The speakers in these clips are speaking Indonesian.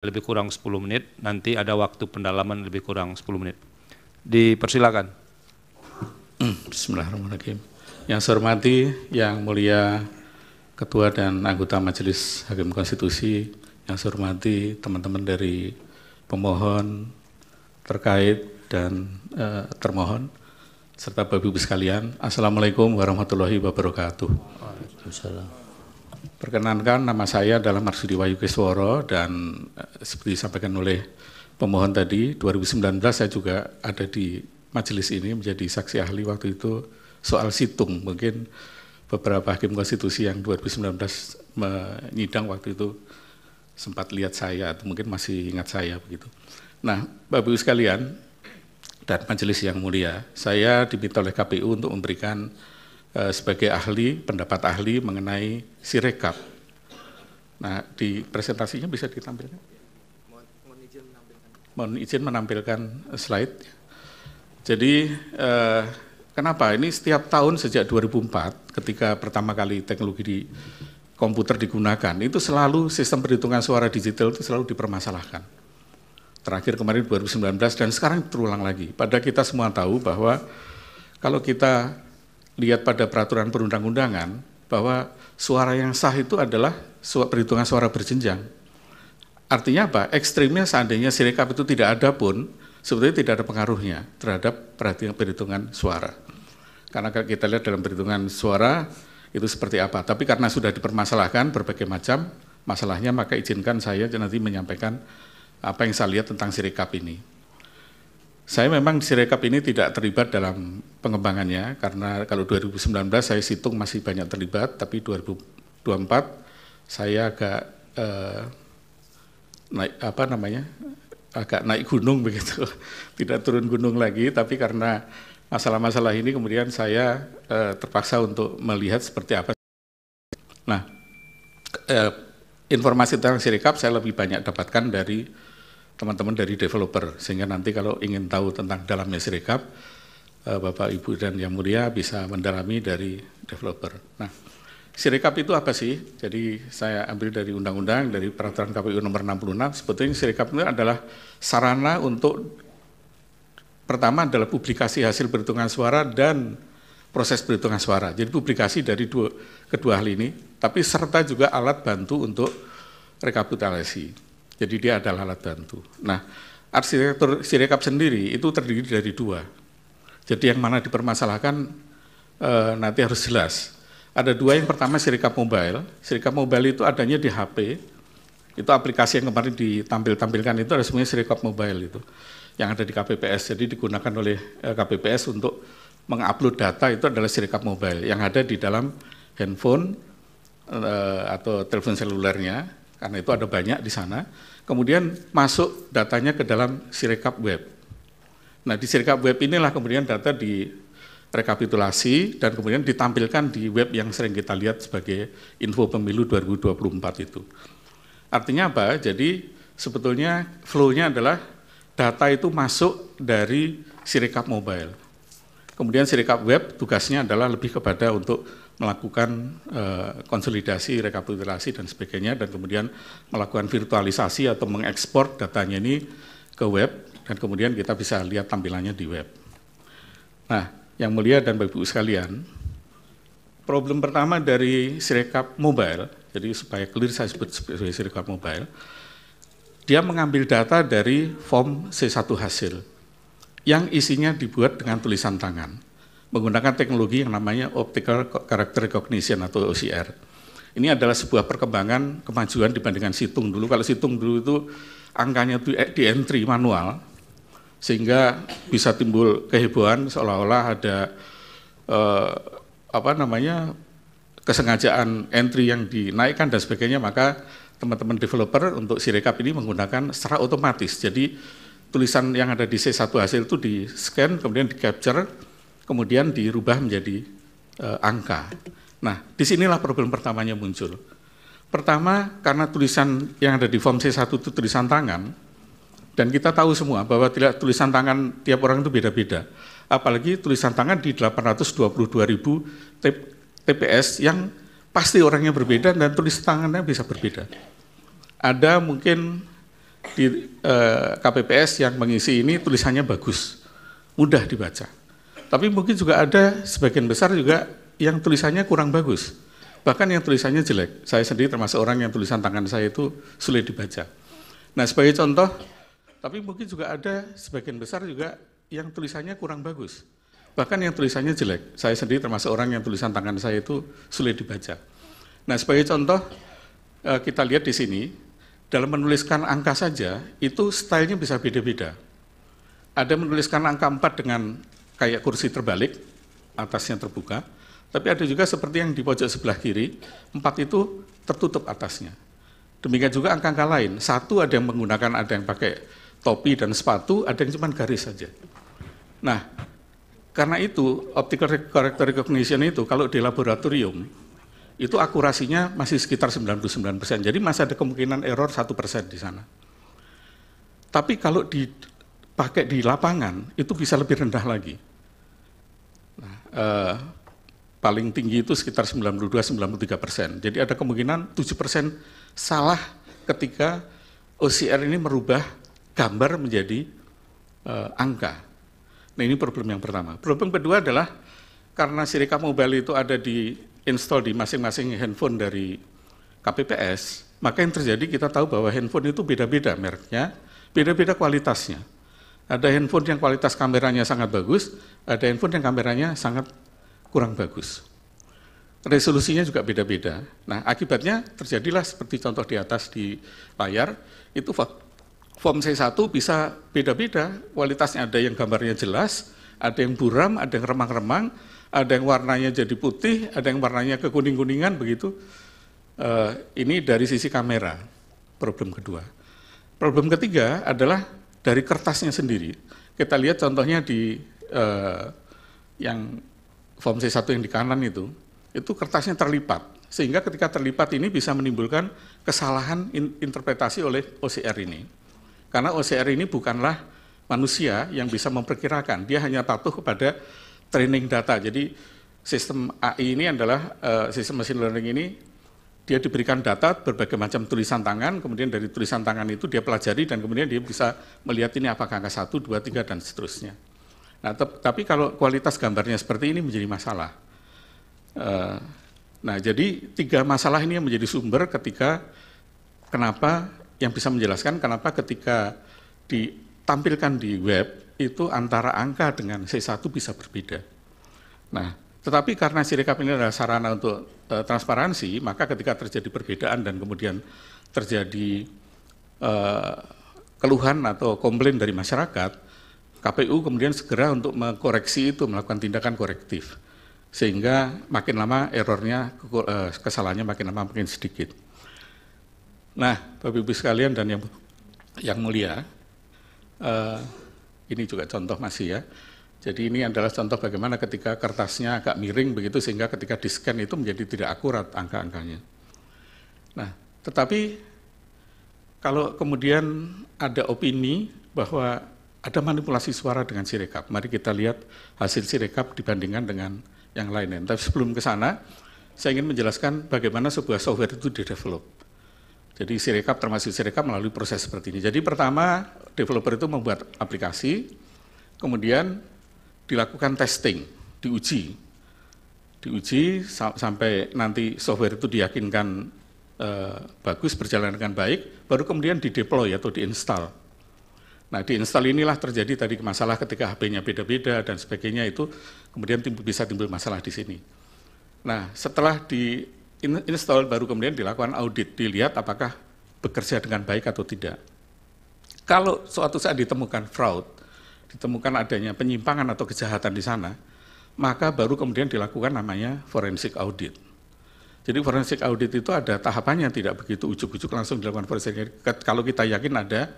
lebih kurang 10 menit, nanti ada waktu pendalaman lebih kurang 10 menit. Dipersilakan. Bismillahirrahmanirrahim. Yang saya hormati, yang mulia Ketua dan anggota Majelis Hakim Konstitusi, yang saya hormati teman-teman dari pemohon terkait dan eh, termohon, serta Bapak Ibu sekalian, Assalamualaikum warahmatullahi wabarakatuh. Waalaikumsalam. Perkenankan nama saya dalam Marsudi Wayu Kesworo dan eh, seperti disampaikan oleh pemohon tadi, 2019 saya juga ada di majelis ini menjadi saksi ahli waktu itu soal situng. Mungkin beberapa hakim konstitusi yang 2019 menyidang waktu itu sempat lihat saya atau mungkin masih ingat saya begitu. Nah, Bapak Ibu sekalian dan majelis yang mulia, saya diminta oleh KPU untuk memberikan Eh, sebagai ahli, pendapat ahli mengenai sirekap. Nah, di presentasinya bisa ditampilkan? Mohon, mohon izin menampilkan. Mohon izin menampilkan slide. Jadi, eh, kenapa? Ini setiap tahun sejak 2004, ketika pertama kali teknologi di komputer digunakan, itu selalu sistem perhitungan suara digital itu selalu dipermasalahkan. Terakhir kemarin 2019 dan sekarang terulang lagi. Pada kita semua tahu bahwa kalau kita lihat pada peraturan perundang-undangan bahwa suara yang sah itu adalah perhitungan suara berjenjang. Artinya apa? Ekstrimnya seandainya sirekap itu tidak ada pun, sebetulnya tidak ada pengaruhnya terhadap perhitungan, perhitungan suara. Karena kita lihat dalam perhitungan suara itu seperti apa. Tapi karena sudah dipermasalahkan berbagai macam masalahnya, maka izinkan saya nanti menyampaikan apa yang saya lihat tentang sirekap ini. Saya memang di Sirekap ini tidak terlibat dalam pengembangannya, karena kalau 2019 saya situng masih banyak terlibat, tapi 2024 saya agak eh, naik apa namanya agak naik gunung begitu, tidak turun gunung lagi, tapi karena masalah-masalah ini kemudian saya eh, terpaksa untuk melihat seperti apa. Nah, eh, informasi tentang Sirekap saya lebih banyak dapatkan dari teman-teman dari developer sehingga nanti kalau ingin tahu tentang dalamnya sirekap eh, Bapak Ibu dan Yang Mulia bisa mendalami dari developer. Nah, sirekap itu apa sih? Jadi saya ambil dari undang-undang dari peraturan KPU nomor 66 sebetulnya sirekap itu adalah sarana untuk pertama adalah publikasi hasil perhitungan suara dan proses perhitungan suara. Jadi publikasi dari dua kedua hal ini tapi serta juga alat bantu untuk rekapitulasi. Jadi dia adalah alat bantu. Nah, arsitektur sirekap sendiri itu terdiri dari dua. Jadi yang mana dipermasalahkan e, nanti harus jelas. Ada dua yang pertama sirekap mobile. Sirekap mobile itu adanya di HP. Itu aplikasi yang kemarin ditampil-tampilkan itu ada semuanya sirekap mobile itu yang ada di KPPS. Jadi digunakan oleh eh, KPPS untuk mengupload data itu adalah sirekap mobile yang ada di dalam handphone eh, atau telepon selulernya karena itu ada banyak di sana kemudian masuk datanya ke dalam sirekap web. Nah di sirekap web inilah kemudian data direkapitulasi dan kemudian ditampilkan di web yang sering kita lihat sebagai info pemilu 2024 itu. Artinya apa? Jadi sebetulnya flow-nya adalah data itu masuk dari sirekap mobile. Kemudian sirekap web tugasnya adalah lebih kepada untuk melakukan uh, konsolidasi, rekapitulasi dan sebagainya dan kemudian melakukan virtualisasi atau mengekspor datanya ini ke web dan kemudian kita bisa lihat tampilannya di web. Nah, yang mulia dan Bapak Ibu sekalian, problem pertama dari Sirekap Mobile, jadi supaya clear saya sebut sebagai Sirekap Mobile, dia mengambil data dari form C1 hasil yang isinya dibuat dengan tulisan tangan menggunakan teknologi yang namanya Optical Character Recognition atau OCR. Ini adalah sebuah perkembangan kemajuan dibandingkan situng dulu. Kalau situng dulu itu angkanya itu eh, di entry manual, sehingga bisa timbul kehebohan seolah-olah ada eh, apa namanya kesengajaan entry yang dinaikkan dan sebagainya. Maka teman-teman developer untuk Sirekap ini menggunakan secara otomatis. Jadi tulisan yang ada di C1 hasil itu di scan kemudian di capture kemudian dirubah menjadi e, angka. Nah, disinilah problem pertamanya muncul. Pertama, karena tulisan yang ada di form C1 itu tulisan tangan, dan kita tahu semua bahwa tidak tulisan tangan tiap orang itu beda-beda. Apalagi tulisan tangan di 822 ribu TPS yang pasti orangnya berbeda dan tulisan tangannya bisa berbeda. Ada mungkin di e, eh, KPPS yang mengisi ini tulisannya bagus, mudah dibaca. Tapi mungkin juga ada sebagian besar juga yang tulisannya kurang bagus. Bahkan yang tulisannya jelek. Saya sendiri termasuk orang yang tulisan tangan saya itu sulit dibaca. Nah sebagai contoh, tapi mungkin juga ada sebagian besar juga yang tulisannya kurang bagus. Bahkan yang tulisannya jelek. Saya sendiri termasuk orang yang tulisan tangan saya itu sulit dibaca. Nah sebagai contoh, eh, kita lihat di sini, dalam menuliskan angka saja, itu stylenya bisa beda-beda. Ada menuliskan angka 4 dengan kayak kursi terbalik, atasnya terbuka. Tapi ada juga seperti yang di pojok sebelah kiri, empat itu tertutup atasnya. Demikian juga angka-angka lain. Satu ada yang menggunakan, ada yang pakai topi dan sepatu, ada yang cuma garis saja. Nah, karena itu optical character recognition itu kalau di laboratorium itu akurasinya masih sekitar 99%. Jadi masih ada kemungkinan error 1% di sana. Tapi kalau dipakai di lapangan itu bisa lebih rendah lagi eh, paling tinggi itu sekitar 92-93 persen. Jadi ada kemungkinan 7 persen salah ketika OCR ini merubah gambar menjadi eh, angka. Nah ini problem yang pertama. Problem kedua adalah karena Sirika Mobile itu ada di install di masing-masing handphone dari KPPS, maka yang terjadi kita tahu bahwa handphone itu beda-beda mereknya, beda-beda kualitasnya. Ada handphone yang kualitas kameranya sangat bagus, ada handphone yang kameranya sangat kurang bagus. Resolusinya juga beda-beda. Nah, akibatnya terjadilah seperti contoh di atas di layar, itu form C1 bisa beda-beda, kualitasnya ada yang gambarnya jelas, ada yang buram, ada yang remang-remang, ada yang warnanya jadi putih, ada yang warnanya kekuning-kuningan begitu. Eh, ini dari sisi kamera, problem kedua. Problem ketiga adalah dari kertasnya sendiri. Kita lihat contohnya di eh, yang form C1 yang di kanan itu, itu kertasnya terlipat. Sehingga ketika terlipat ini bisa menimbulkan kesalahan in interpretasi oleh OCR ini. Karena OCR ini bukanlah manusia yang bisa memperkirakan, dia hanya patuh kepada training data. Jadi sistem AI ini adalah uh, sistem machine learning ini dia diberikan data berbagai macam tulisan tangan, kemudian dari tulisan tangan itu dia pelajari dan kemudian dia bisa melihat ini apakah angka 1, 2, 3, dan seterusnya. Nah, tapi kalau kualitas gambarnya seperti ini menjadi masalah. Uh, nah, jadi tiga masalah ini yang menjadi sumber ketika kenapa yang bisa menjelaskan kenapa ketika ditampilkan di web itu antara angka dengan C1 bisa berbeda. Nah, tetapi karena sirekap ini adalah sarana untuk e, transparansi, maka ketika terjadi perbedaan dan kemudian terjadi e, keluhan atau komplain dari masyarakat, KPU kemudian segera untuk mengkoreksi itu, melakukan tindakan korektif. Sehingga makin lama errornya, eh, kesalahannya makin lama makin sedikit. Nah, Bapak-Ibu sekalian dan yang, yang mulia, eh, ini juga contoh masih ya, jadi ini adalah contoh bagaimana ketika kertasnya agak miring begitu sehingga ketika di-scan itu menjadi tidak akurat angka-angkanya. Nah, tetapi kalau kemudian ada opini bahwa ada manipulasi suara dengan sirekap, mari kita lihat hasil sirekap dibandingkan dengan yang lainnya. Tapi sebelum ke sana, saya ingin menjelaskan bagaimana sebuah software itu didevelop. Jadi sirekap termasuk sirekap melalui proses seperti ini. Jadi pertama, developer itu membuat aplikasi, kemudian dilakukan testing, diuji. Diuji sampai nanti software itu diyakinkan e, bagus, berjalan dengan baik, baru kemudian di deploy atau di-install. Nah, diinstal inilah terjadi tadi masalah ketika HP-nya beda-beda dan sebagainya itu kemudian timbul, bisa timbul masalah di sini. Nah, setelah di install baru kemudian dilakukan audit, dilihat apakah bekerja dengan baik atau tidak. Kalau suatu saat ditemukan fraud, ditemukan adanya penyimpangan atau kejahatan di sana, maka baru kemudian dilakukan namanya forensik audit. Jadi forensik audit itu ada tahapannya, tidak begitu ujuk-ujuk langsung dilakukan forensik audit. Kalau kita yakin ada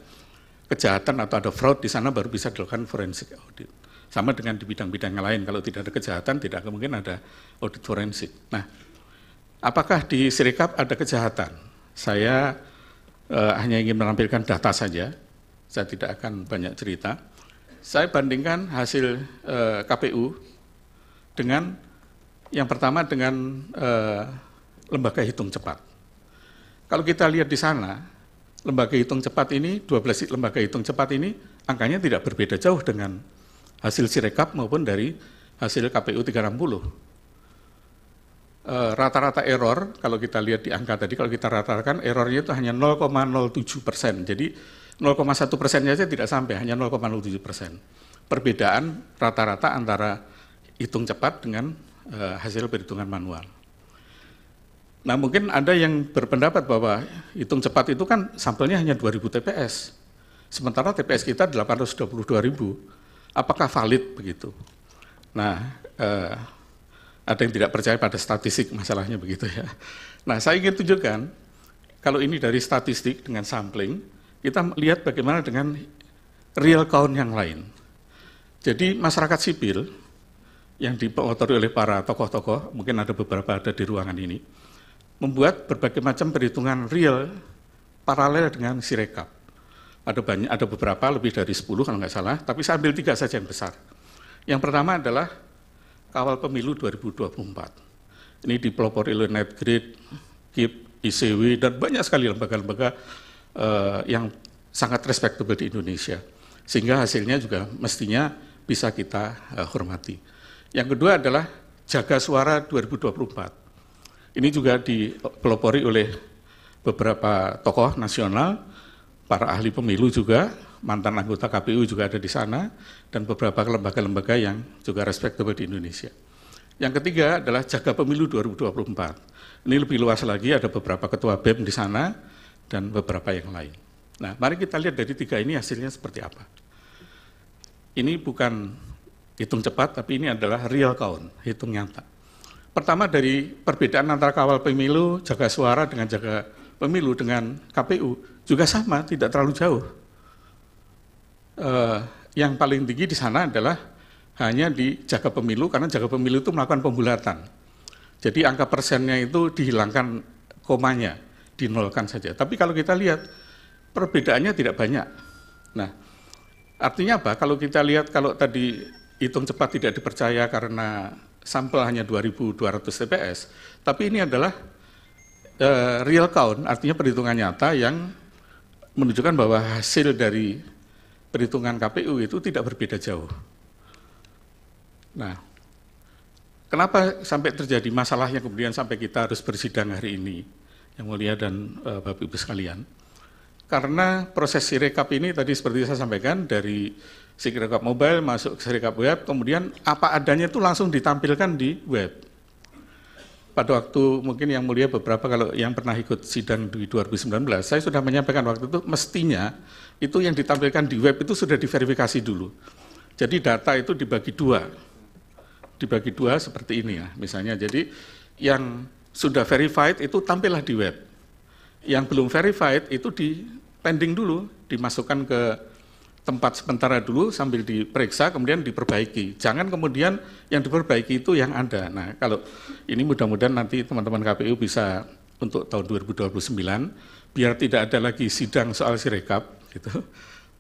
kejahatan atau ada fraud di sana baru bisa dilakukan forensik audit. Sama dengan di bidang-bidang lain, kalau tidak ada kejahatan tidak mungkin ada audit forensik. Nah, apakah di Sirikap ada kejahatan? Saya eh, hanya ingin menampilkan data saja, saya tidak akan banyak cerita saya bandingkan hasil eh, KPU dengan yang pertama dengan eh, lembaga hitung cepat. Kalau kita lihat di sana, lembaga hitung cepat ini, 12 lembaga hitung cepat ini, angkanya tidak berbeda jauh dengan hasil sirekap maupun dari hasil KPU 360. Eh, rata-rata e, error, kalau kita lihat di angka tadi, kalau kita ratakan, errornya itu hanya 0,07 persen. Jadi 0,1 persennya saja tidak sampai, hanya 0,07 persen. Perbedaan rata-rata antara hitung cepat dengan e, hasil perhitungan manual. Nah mungkin ada yang berpendapat bahwa hitung cepat itu kan sampelnya hanya 2.000 TPS, sementara TPS kita 822.000. Apakah valid begitu? Nah, e, ada yang tidak percaya pada statistik masalahnya begitu ya. Nah, saya ingin tunjukkan kalau ini dari statistik dengan sampling, kita lihat bagaimana dengan real count yang lain. Jadi masyarakat sipil yang dimotori oleh para tokoh-tokoh, mungkin ada beberapa ada di ruangan ini, membuat berbagai macam perhitungan real paralel dengan sirekap. Ada banyak, ada beberapa lebih dari 10 kalau nggak salah, tapi saya ambil tiga saja yang besar. Yang pertama adalah kawal pemilu 2024. Ini dipelopori oleh Netgrid, KIP, ICW, dan banyak sekali lembaga-lembaga uh, yang sangat respectable di Indonesia. Sehingga hasilnya juga mestinya bisa kita uh, hormati. Yang kedua adalah jaga suara 2024. Ini juga dipelopori oleh beberapa tokoh nasional, para ahli pemilu juga, mantan anggota KPU juga ada di sana, dan beberapa lembaga-lembaga yang juga respectable di Indonesia. Yang ketiga adalah jaga pemilu 2024. Ini lebih luas lagi, ada beberapa ketua BEM di sana, dan beberapa yang lain. Nah, mari kita lihat dari tiga ini hasilnya seperti apa. Ini bukan hitung cepat, tapi ini adalah real count, hitung nyata. Pertama dari perbedaan antara kawal pemilu, jaga suara dengan jaga pemilu dengan KPU juga sama, tidak terlalu jauh. Eh, yang paling tinggi di sana adalah hanya di jaga pemilu, karena jaga pemilu itu melakukan pembulatan. Jadi angka persennya itu dihilangkan komanya dinolkan saja. Tapi kalau kita lihat perbedaannya tidak banyak. Nah, artinya apa? Kalau kita lihat kalau tadi hitung cepat tidak dipercaya karena sampel hanya 2.200 TPS, tapi ini adalah uh, real count, artinya perhitungan nyata yang menunjukkan bahwa hasil dari perhitungan KPU itu tidak berbeda jauh. Nah, kenapa sampai terjadi masalah yang kemudian sampai kita harus bersidang hari ini? Yang Mulia dan uh, Bapak Ibu sekalian. Karena proses sirekap ini tadi seperti saya sampaikan dari sirekap mobile masuk ke sirekap web, kemudian apa adanya itu langsung ditampilkan di web. Pada waktu mungkin yang mulia beberapa kalau yang pernah ikut sidang di 2019, saya sudah menyampaikan waktu itu mestinya itu yang ditampilkan di web itu sudah diverifikasi dulu. Jadi data itu dibagi dua, dibagi dua seperti ini ya misalnya. Jadi yang sudah verified itu tampillah di web. Yang belum verified itu di pending dulu, dimasukkan ke tempat sementara dulu sambil diperiksa kemudian diperbaiki. Jangan kemudian yang diperbaiki itu yang ada. Nah, kalau ini mudah-mudahan nanti teman-teman KPU bisa untuk tahun 2029 biar tidak ada lagi sidang soal sirekap gitu.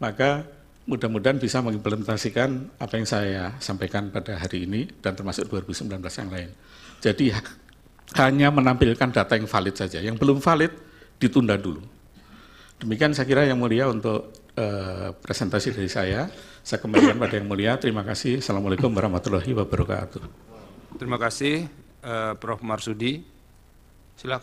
Maka mudah-mudahan bisa mengimplementasikan apa yang saya sampaikan pada hari ini dan termasuk 2019 yang lain. Jadi hanya menampilkan data yang valid saja. Yang belum valid ditunda dulu. Demikian saya kira yang mulia untuk uh, presentasi dari saya. Saya kembalikan pada yang mulia. Terima kasih. Assalamualaikum warahmatullahi wabarakatuh. Terima kasih uh, Prof. Marsudi. Silakan.